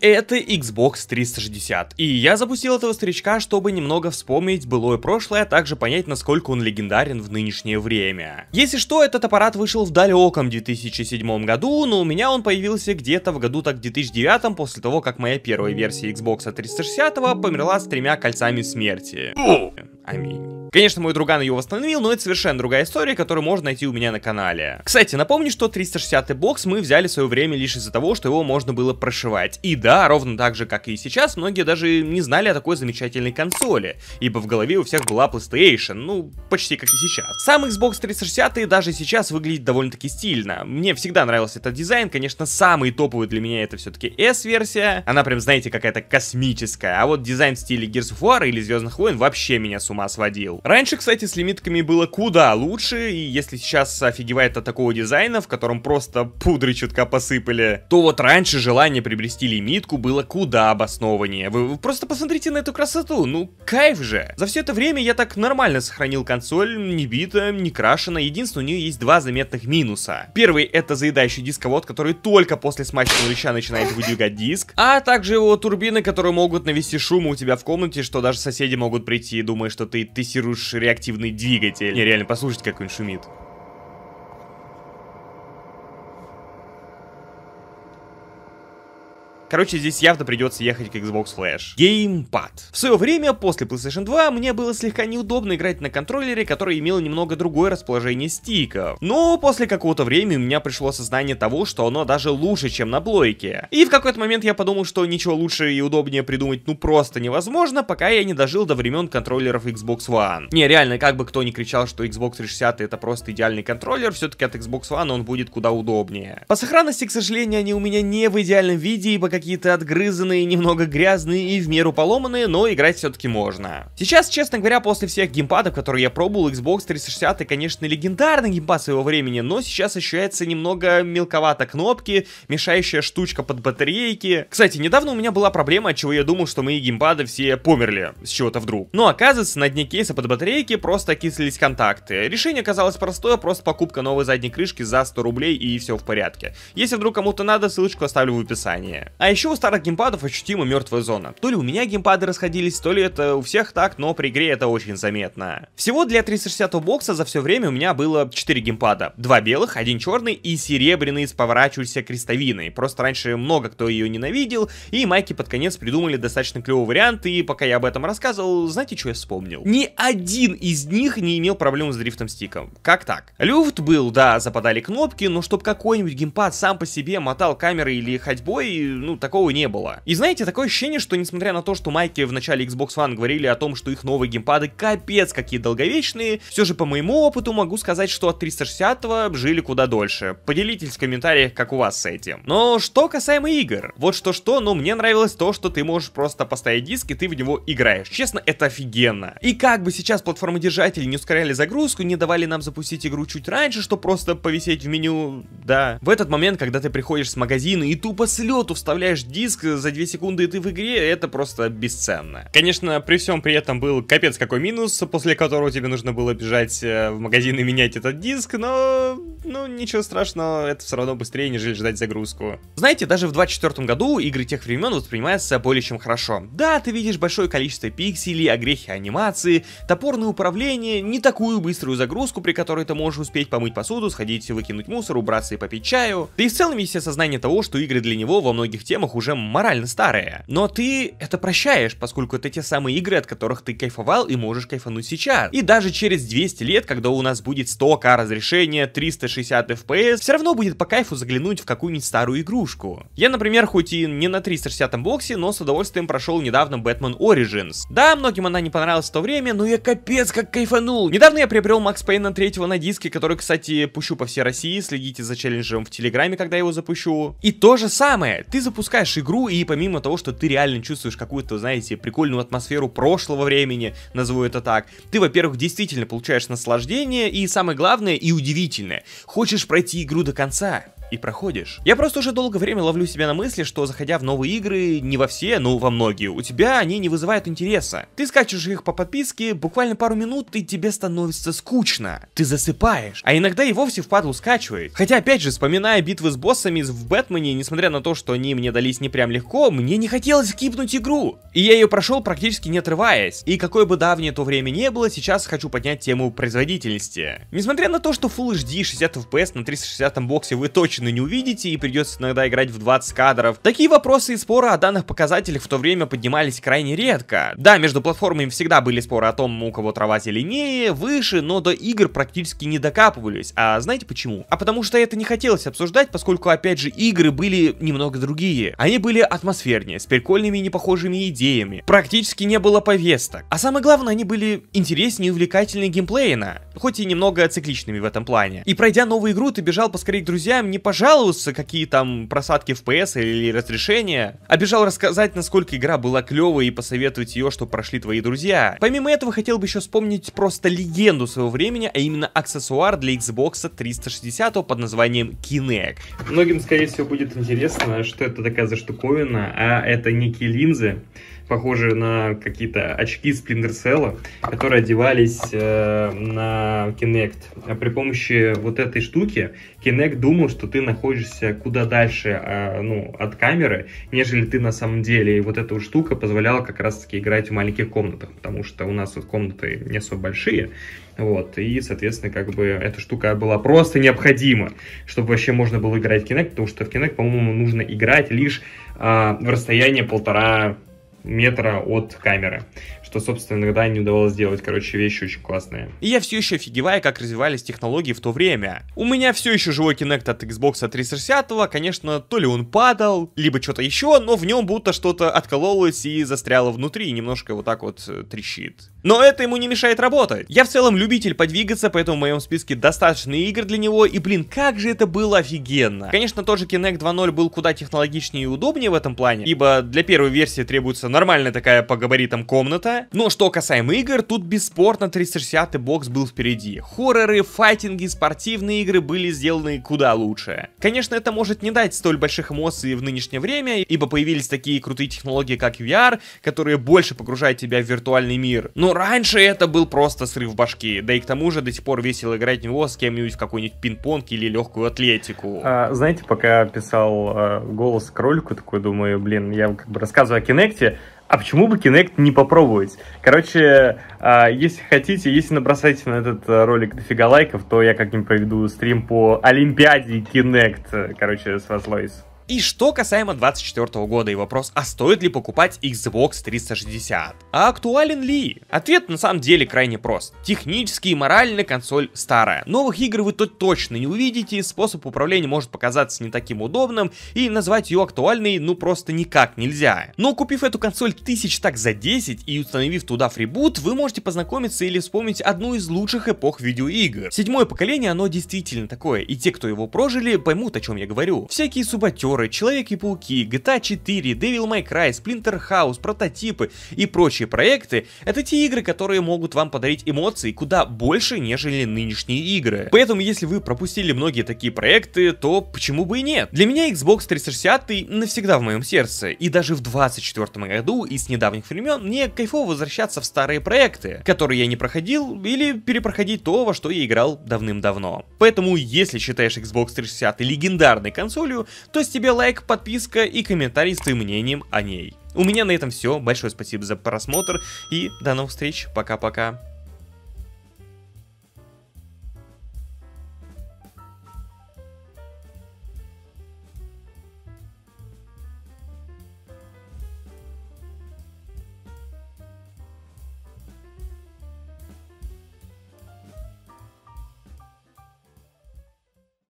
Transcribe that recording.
Это Xbox 360, и я запустил этого старичка, чтобы немного вспомнить былое прошлое, а также понять, насколько он легендарен в нынешнее время. Если что, этот аппарат вышел в далеком 2007 году, но у меня он появился где-то в году так 2009, после того, как моя первая версия Xbox 360 померла с тремя кольцами смерти. Аминь. Конечно, мой друган ее восстановил, но это совершенно другая история, которую можно найти у меня на канале. Кстати, напомню, что 360 бокс мы взяли в свое время лишь из-за того, что его можно было прошивать. И да, ровно так же, как и сейчас, многие даже не знали о такой замечательной консоли, ибо в голове у всех была PlayStation, ну, почти как и сейчас. Сам Xbox 360 даже сейчас выглядит довольно-таки стильно. Мне всегда нравился этот дизайн, конечно, самый топовый для меня это все-таки S-версия, она прям, знаете, какая-то космическая, а вот дизайн в стиле Gears of War или Звездных войн вообще меня с ума сводил. Раньше, кстати, с лимитками было куда лучше, и если сейчас офигевает от такого дизайна, в котором просто пудры чутка посыпали, то вот раньше желание приобрести лимитку было куда обоснованнее. Вы, вы просто посмотрите на эту красоту, ну кайф же. За все это время я так нормально сохранил консоль, не бита, не крашена, единственное у нее есть два заметных минуса. Первый это заедающий дисковод, который только после смачного леща начинает выдвигать диск, а также его турбины, которые могут навести шум у тебя в комнате, что даже соседи могут прийти и думать, что ты тессируешь уж реактивный двигатель. Не, реально, послушайте, как он шумит. Короче, здесь явно придется ехать к Xbox Flash. Геймпад. В свое время, после PlayStation 2, мне было слегка неудобно играть на контроллере, который имел немного другое расположение стиков. Но после какого-то времени у меня пришло сознание того, что оно даже лучше, чем на блойке. И в какой-то момент я подумал, что ничего лучше и удобнее придумать ну просто невозможно, пока я не дожил до времен контроллеров Xbox One. Не, реально, как бы кто ни кричал, что Xbox 360 это просто идеальный контроллер, все-таки от Xbox One он будет куда удобнее. По сохранности, к сожалению, они у меня не в идеальном виде, и какие-то отгрызанные, немного грязные и в меру поломанные, но играть все-таки можно. Сейчас, честно говоря, после всех геймпадов, которые я пробовал, Xbox 360, конечно, легендарный геймпад своего времени, но сейчас ощущается немного мелковато кнопки, мешающая штучка под батарейки. Кстати, недавно у меня была проблема, от чего я думал, что мои геймпады все померли с чего-то вдруг. Но оказывается, на дне кейса под батарейки просто окислились контакты. Решение оказалось простое, просто покупка новой задней крышки за 100 рублей и все в порядке. Если вдруг кому-то надо, ссылочку оставлю в описании. А а еще у старых геймпадов ощутима мертвая зона. То ли у меня геймпады расходились, то ли это у всех так, но при игре это очень заметно. Всего для 360 бокса за все время у меня было 4 геймпада. Два белых, один черный и серебряный с поворачивающейся крестовиной. Просто раньше много кто ее ненавидел, и майки под конец придумали достаточно клевый вариант, и пока я об этом рассказывал, знаете, что я вспомнил? Ни один из них не имел проблем с дрифтом стиком. Как так? Люфт был, да, западали кнопки, но чтобы какой-нибудь геймпад сам по себе мотал камеры или ходьбой, ну, такого не было. И знаете, такое ощущение, что несмотря на то, что майки в начале Xbox One говорили о том, что их новые геймпады капец какие долговечные, все же по моему опыту могу сказать, что от 360 жили куда дольше. Поделитесь в комментариях, как у вас с этим. Но что касаемо игр, вот что-что, но мне нравилось то, что ты можешь просто поставить диск и ты в него играешь. Честно, это офигенно. И как бы сейчас платформодержатели не ускоряли загрузку, не давали нам запустить игру чуть раньше, что просто повисеть в меню, да. В этот момент, когда ты приходишь с магазина и тупо с лету вставляешь обновляешь диск за 2 секунды и ты в игре, это просто бесценно. Конечно, при всем при этом был капец какой минус, после которого тебе нужно было бежать э, в магазин и менять этот диск, но... Ну, ничего страшного, это все равно быстрее, нежели ждать загрузку. Знаете, даже в 24 году игры тех времен воспринимаются более чем хорошо. Да, ты видишь большое количество пикселей, огрехи анимации, топорное управление, не такую быструю загрузку, при которой ты можешь успеть помыть посуду, сходить выкинуть мусор, убраться и попить чаю. Да и в целом есть осознание того, что игры для него во многих тех системах уже морально старые. Но ты это прощаешь, поскольку это те самые игры, от которых ты кайфовал и можешь кайфануть сейчас. И даже через 200 лет, когда у нас будет 100к разрешение, 360 FPS, все равно будет по кайфу заглянуть в какую-нибудь старую игрушку. Я, например, хоть и не на 360 боксе, но с удовольствием прошел недавно Batman Origins. Да, многим она не понравилась в то время, но я капец как кайфанул. Недавно я приобрел Макс Пейна 3 на диске, который, кстати, пущу по всей России, следите за челленджем в Телеграме, когда я его запущу. И то же самое, ты запускаешь запускаешь игру, и помимо того, что ты реально чувствуешь какую-то, знаете, прикольную атмосферу прошлого времени, назову это так, ты, во-первых, действительно получаешь наслаждение, и самое главное и удивительное, хочешь пройти игру до конца и проходишь. Я просто уже долгое время ловлю себя на мысли, что заходя в новые игры, не во все, но во многие, у тебя они не вызывают интереса. Ты скачешь их по подписке, буквально пару минут и тебе становится скучно. Ты засыпаешь, а иногда и вовсе впадлу скачивает. Хотя опять же, вспоминая битвы с боссами в Бэтмене, несмотря на то, что они мне дались не прям легко, мне не хотелось скипнуть игру. И я ее прошел практически не отрываясь. И какое бы давнее то время не было, сейчас хочу поднять тему производительности. Несмотря на то, что Full HD 60 FPS на 360 боксе вы точно женщины не увидите и придется иногда играть в 20 кадров. Такие вопросы и споры о данных показателях в то время поднимались крайне редко. Да, между платформами всегда были споры о том, у кого трава зеленее, выше, но до игр практически не докапывались. А знаете почему? А потому что это не хотелось обсуждать, поскольку опять же игры были немного другие. Они были атмосфернее, с прикольными и непохожими идеями. Практически не было повесток. А самое главное, они были интереснее и увлекательнее геймплейно, хоть и немного цикличными в этом плане. И пройдя новую игру, ты бежал поскорее к друзьям, не пожаловаться, какие там просадки FPS или разрешения. Обежал рассказать, насколько игра была клевая и посоветовать ее, чтобы прошли твои друзья. Помимо этого, хотел бы еще вспомнить просто легенду своего времени, а именно аксессуар для Xbox 360 под названием Kinect. Многим, скорее всего, будет интересно, что это такая за штуковина, а это некие линзы, похожие на какие-то очки Splinter Cell, которые одевались э, на Kinect. А при помощи вот этой штуки Kinect думал, что ты ты находишься куда дальше а, ну, от камеры, нежели ты на самом деле. И вот эта вот штука позволяла как раз-таки играть в маленьких комнатах, потому что у нас вот комнаты не особо большие. Вот, и, соответственно, как бы эта штука была просто необходима, чтобы вообще можно было играть в Kinect, потому что в Kinect, по-моему, нужно играть лишь а, в расстоянии полтора метра от камеры что, собственно, иногда не удавалось сделать, короче, вещи очень классные. И я все еще офигеваю, как развивались технологии в то время. У меня все еще живой Kinect от Xbox 360, конечно, то ли он падал, либо что-то еще, но в нем будто что-то откололось и застряло внутри, и немножко вот так вот э, трещит. Но это ему не мешает работать. Я в целом любитель подвигаться, поэтому в моем списке достаточно игр для него, и блин, как же это было офигенно. Конечно, тоже Kinect 2.0 был куда технологичнее и удобнее в этом плане, ибо для первой версии требуется нормальная такая по габаритам комната, время. Но что касаемо игр, тут бесспорно 360 бокс был впереди. Хорроры, файтинги, спортивные игры были сделаны куда лучше. Конечно, это может не дать столь больших эмоций в нынешнее время, ибо появились такие крутые технологии, как VR, которые больше погружают тебя в виртуальный мир. Но раньше это был просто срыв башки, да и к тому же до сих пор весело играть в него с кем-нибудь в какой-нибудь пинг-понг или легкую атлетику. А, знаете, пока писал э, голос к такой думаю, блин, я как бы рассказываю о Кинекте, а почему бы Kinect не попробовать? Короче, а, если хотите, если набросаете на этот э, ролик дофига лайков, то я как-нибудь проведу стрим по Олимпиаде Kinect. Э, короче, с вас Лоис. И что касаемо 24 года и вопрос, а стоит ли покупать Xbox 360? А актуален ли? Ответ на самом деле крайне прост. Технически и морально консоль старая. Новых игр вы тут точно не увидите, способ управления может показаться не таким удобным, и назвать ее актуальной ну просто никак нельзя. Но купив эту консоль тысяч так за 10 и установив туда фрибут, вы можете познакомиться или вспомнить одну из лучших эпох видеоигр. Седьмое поколение оно действительно такое, и те, кто его прожили, поймут о чем я говорю. Всякие субатеры, актеры, Человеки-пауки, GTA 4, Devil May Cry, Splinter House, прототипы и прочие проекты, это те игры, которые могут вам подарить эмоции куда больше, нежели нынешние игры. Поэтому, если вы пропустили многие такие проекты, то почему бы и нет? Для меня Xbox 360 навсегда в моем сердце, и даже в 24 году и с недавних времен мне кайфово возвращаться в старые проекты, которые я не проходил или перепроходить то, во что я играл давным-давно. Поэтому, если считаешь Xbox 360 легендарной консолью, то с тебя тебе лайк, подписка и комментарий с твоим мнением о ней. У меня на этом все. Большое спасибо за просмотр и до новых встреч. Пока-пока.